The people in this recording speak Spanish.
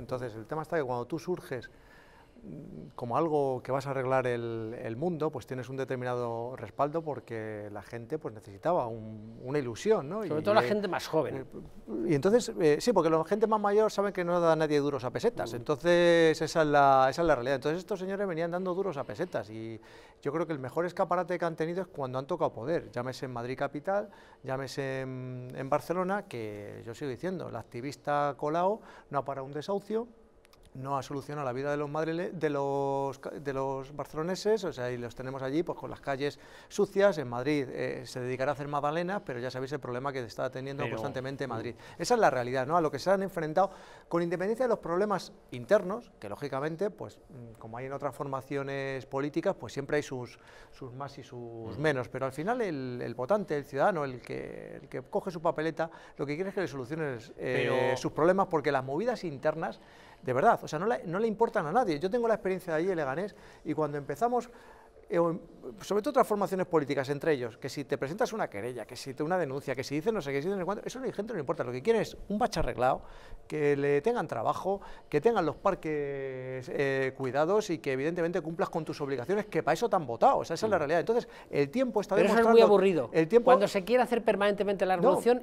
Entonces, el tema está que cuando tú surges como algo que vas a arreglar el, mundo, pues tienes un determinado respaldo porque la gente pues necesitaba una ilusión, ¿no? Sobre todo la gente más joven. Y entonces, eh, sí, porque la gente más mayor sabe que no da nadie duros a pesetas, mm. entonces esa es, la, realidad. Entonces estos señores venían dando duros a pesetas y yo creo que el mejor escaparate que han tenido es cuando han tocado poder, llámese en Madrid capital, llámese en, Barcelona, que yo sigo diciendo, la activista Colao no ha parado un desahucio, no ha solucionado la vida de los, madrileños, de los, de los barceloneses, o sea, y los tenemos allí pues, con las calles sucias, en Madrid eh, se dedicará a hacer magdalenas, pero ya sabéis el problema que está teniendo constantemente mm. Madrid. Esa es la realidad, ¿no? A lo que se han enfrentado, con independencia de los problemas internos, que lógicamente, pues mm, como hay en otras formaciones políticas, pues siempre hay sus, sus más y sus mm. menos, pero al final el, el, votante, el ciudadano, el que, el que coge su papeleta, lo que quiere es que le solucionen eh, sus problemas, porque las movidas internas, de verdad, o sea, no le, importan a nadie. Yo tengo la experiencia de allí el Leganés y cuando empezamos eh, sobre todo otras formaciones políticas entre ellos, que si te presentas una querella, que si te una denuncia, que si dicen no sé qué, si eso a la gente no le importa, lo que quieren es un bache arreglado, que le tengan trabajo, que tengan los parques eh, cuidados y que evidentemente cumplas con tus obligaciones, que para eso te han votado, esa es la mm. realidad. Entonces, el tiempo está Pero Eso es muy aburrido. El tiempo... Cuando se quiere hacer permanentemente la revolución,